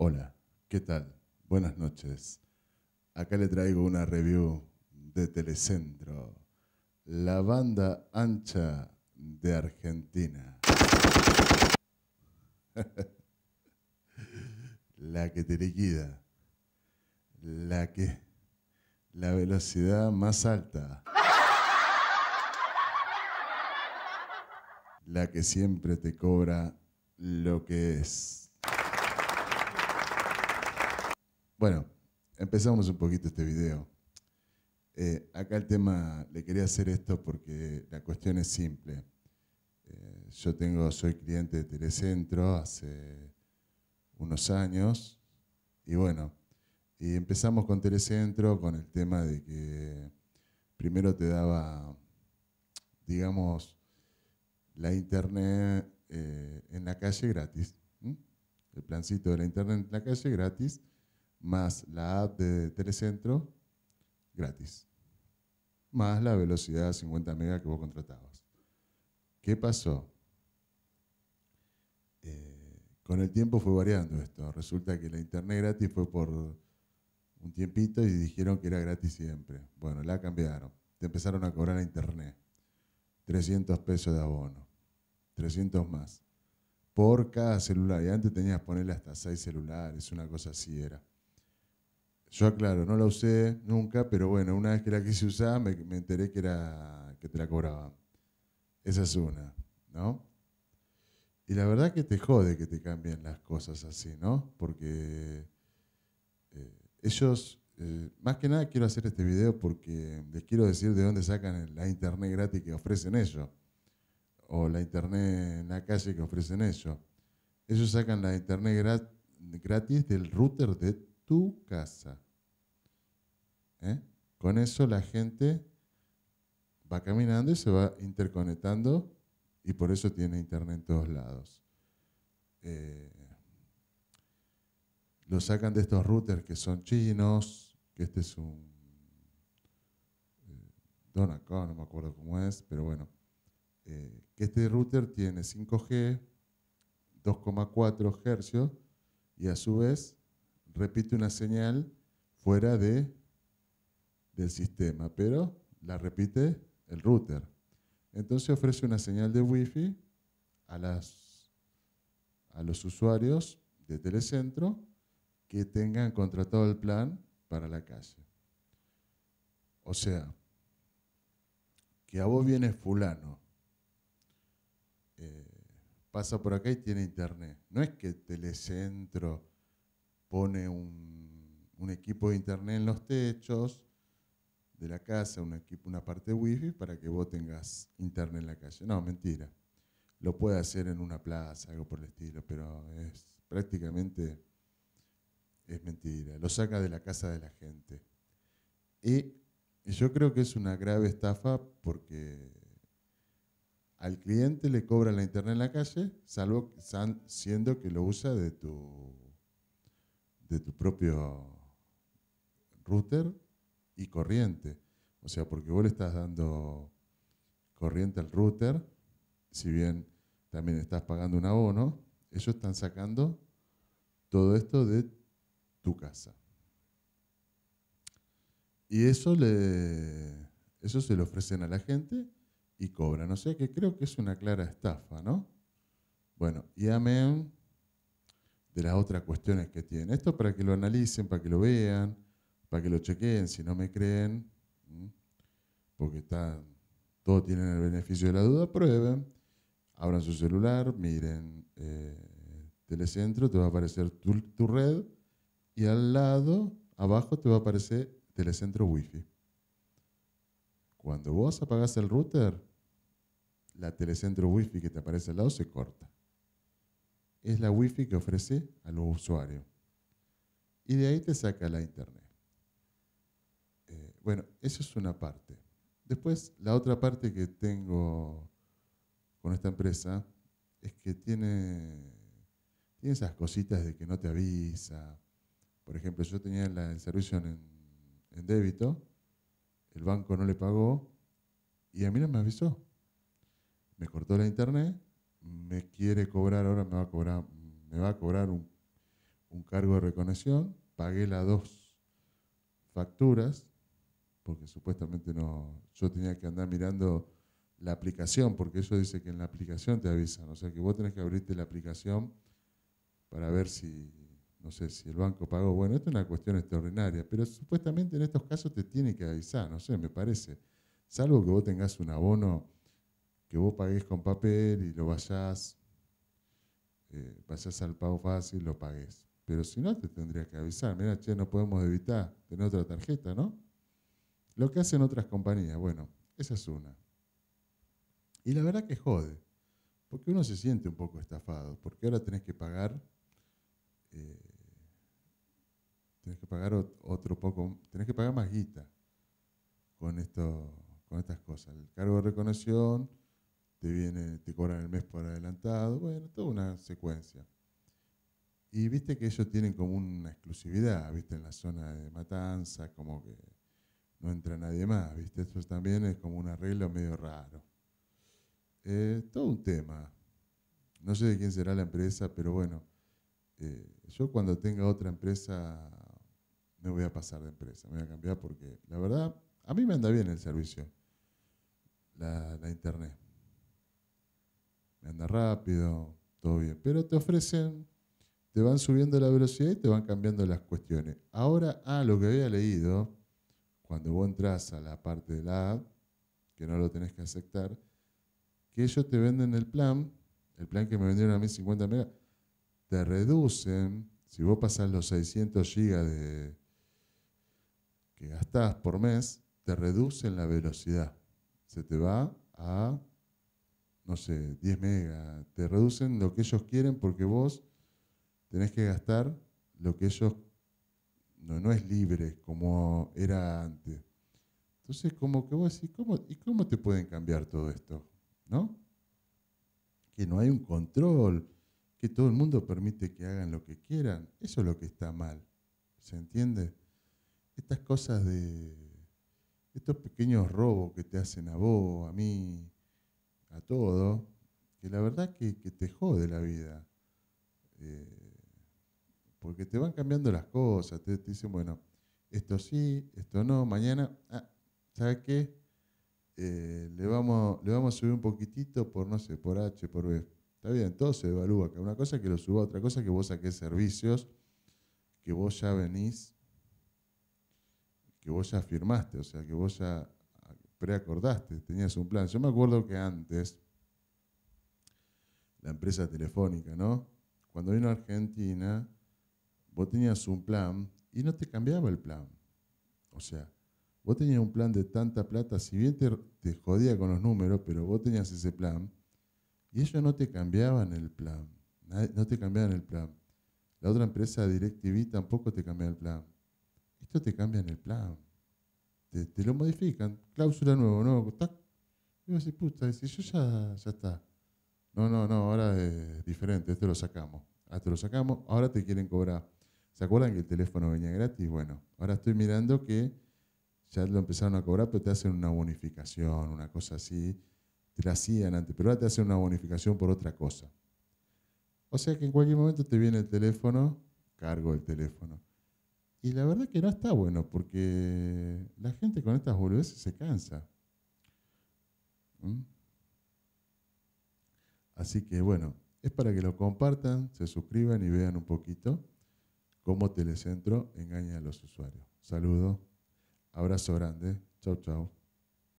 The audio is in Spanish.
Hola, ¿qué tal? Buenas noches. Acá le traigo una review de Telecentro, la banda ancha de Argentina. la que te liquida, la que... La velocidad más alta. La que siempre te cobra lo que es. Bueno, empezamos un poquito este video. Eh, acá el tema, le quería hacer esto porque la cuestión es simple. Eh, yo tengo, soy cliente de Telecentro hace unos años y bueno, y empezamos con Telecentro con el tema de que primero te daba, digamos, la internet eh, en la calle gratis. El plancito de la internet en la calle gratis más la app de Telecentro gratis, más la velocidad 50 mega que vos contratabas. ¿Qué pasó? Eh, con el tiempo fue variando esto. Resulta que la internet gratis fue por un tiempito y dijeron que era gratis siempre. Bueno, la cambiaron. Te empezaron a cobrar la internet. 300 pesos de abono. 300 más. Por cada celular. Y antes tenías que ponerle hasta 6 celulares, una cosa así era. Yo aclaro, no la usé nunca, pero bueno, una vez que la quise usar me, me enteré que, era, que te la cobraban. Esa es una, ¿no? Y la verdad que te jode que te cambien las cosas así, ¿no? Porque eh, ellos, eh, más que nada quiero hacer este video porque les quiero decir de dónde sacan la internet gratis que ofrecen ellos, o la internet en la calle que ofrecen ellos. Ellos sacan la internet gratis del router de tu casa. ¿Eh? Con eso la gente va caminando y se va interconectando y por eso tiene internet en todos lados. Eh, lo sacan de estos routers que son chinos, que este es un eh, no me acuerdo cómo es, pero bueno, eh, que este router tiene 5G, 2,4 Hz y a su vez repite una señal fuera de, del sistema, pero la repite el router. Entonces ofrece una señal de Wi-Fi a, las, a los usuarios de Telecentro que tengan contratado el plan para la calle. O sea, que a vos viene fulano, eh, pasa por acá y tiene internet. No es que Telecentro pone un, equipo de internet en los techos de la casa, un equipo, una parte de wifi para que vos tengas internet en la calle. No, mentira. Lo puede hacer en una plaza, algo por el estilo, pero es prácticamente es mentira. Lo saca de la casa de la gente. Y yo creo que es una grave estafa porque al cliente le cobra la internet en la calle, salvo siendo que lo usa de tu de tu propio router y corriente. O sea, porque vos le estás dando corriente al router, si bien también estás pagando un abono, ellos están sacando todo esto de tu casa. Y eso, le, eso se lo ofrecen a la gente y cobran. O sea que creo que es una clara estafa, ¿no? Bueno, y Amén de las otras cuestiones que tiene. Esto para que lo analicen, para que lo vean, para que lo chequeen, si no me creen, porque está, todos tienen el beneficio de la duda, prueben, abran su celular, miren eh, Telecentro, te va a aparecer tu, tu, red y al lado, abajo, te va a aparecer Telecentro Wi-Fi. Cuando vos apagás el router, la Telecentro Wi-Fi que te aparece al lado se corta es la Wi-Fi que ofrece a los usuarios. Y de ahí te saca la Internet. Eh, bueno, eso es una parte. Después, la otra parte que tengo con esta empresa es que tiene, tiene esas cositas de que no te avisa. Por ejemplo, yo tenía la, el servicio en débito, el banco no le pagó y a mí no me avisó. Me cortó la internet me quiere cobrar, ahora me va a cobrar, me va a cobrar un, un cargo de reconexión, pagué las dos facturas, porque supuestamente no, yo tenía que andar mirando la aplicación, porque ellos dicen que en la aplicación te avisan, o sea que vos tenés que abrirte la aplicación para ver si, no sé, si el banco pagó. Bueno, esto es una cuestión extraordinaria, pero supuestamente en estos casos te tiene que avisar, no sé, me parece, salvo que vos tengas un abono que vos pagues con papel y lo vayas, eh, al pago fácil, lo pagues. Pero si no, te tendría que avisar. Mira, che, no podemos evitar tener otra tarjeta, ¿no? Lo que hacen otras compañías, bueno, esa es una. Y la verdad que jode, porque uno se siente un poco estafado, porque ahora tenés que pagar, eh, tenés que pagar otro poco, tenés que pagar más guita con, esto, con estas cosas. El cargo de reconoción te viene, te cobran el mes por adelantado, bueno, toda una secuencia. Y viste que ellos tienen como una exclusividad, viste, en la zona de Matanza, como que no entra nadie más, viste, eso también es como un arreglo medio raro. Eh, todo un tema. No sé de quién será la empresa, pero bueno, eh, yo cuando tenga otra empresa no voy a pasar de empresa, me voy a cambiar porque la verdad, a mí me anda bien el servicio, la internet anda rápido, todo bien. Pero te ofrecen, te van subiendo la velocidad y te van cambiando las cuestiones. Ahora, a ah, lo que había leído, cuando vos entras a la parte de la app, que no lo tenés que aceptar, que ellos te venden el plan, el plan que me vendieron a mí 50 megas, te reducen, si vos pasás los 600 gigas de, que gastás por mes, te reducen la velocidad. Se te va a no sé, 10 megas, te reducen lo que ellos quieren porque vos tenés que gastar lo que ellos no, no es libre como era antes. Entonces, como que vos decís, ¿cómo, ¿y cómo te pueden cambiar todo esto? ¿No? Que no hay un control, que todo el mundo permite que hagan lo que quieran. Eso es lo que está mal. ¿Se entiende? Estas cosas de estos pequeños robos que te hacen a vos, a mí, a todo, que la verdad que, que te jode la vida. Eh, porque te van cambiando las cosas, te, dicen, bueno, esto sí, esto no, mañana, ah, ¿sabes qué? Eh, le, vamos, le vamos a subir un poquitito por, no sé, por H, por B. Está bien, todo se evalúa. que Una cosa es que lo suba, otra cosa es que vos saques servicios, que vos ya venís, que vos ya firmaste, o sea, que vos ya acordaste, tenías un plan. Yo me acuerdo que antes, la empresa telefónica, ¿no? Cuando vino a Argentina, vos tenías un plan y no te cambiaba el plan. O sea, vos tenías un plan de tanta plata, si bien te, jodía con los números, pero vos tenías ese plan y ellos no te cambiaban el plan. No te cambiaban el plan. La otra empresa, DirecTV, tampoco te cambiaba el plan. Esto te cambia en el plan te, lo modifican, cláusula nueva, nuevo, tac. Y puta, yo ya, está. No, no, no, ahora es diferente, esto lo sacamos. Ah, esto lo sacamos, ahora te quieren cobrar. ¿Se acuerdan que el teléfono venía gratis? Bueno, ahora estoy mirando que ya lo empezaron a cobrar, pero te hacen una bonificación, una cosa así. Te la hacían antes, pero ahora te hacen una bonificación por otra cosa. O sea que en cualquier momento te viene el teléfono, cargo el teléfono. Y la verdad que no está bueno, porque la gente con estas boludeces se cansa. ¿Mm? Así que bueno, es para que lo compartan, se suscriban y vean un poquito cómo Telecentro engaña a los usuarios. Saludos, abrazo grande, chau chau.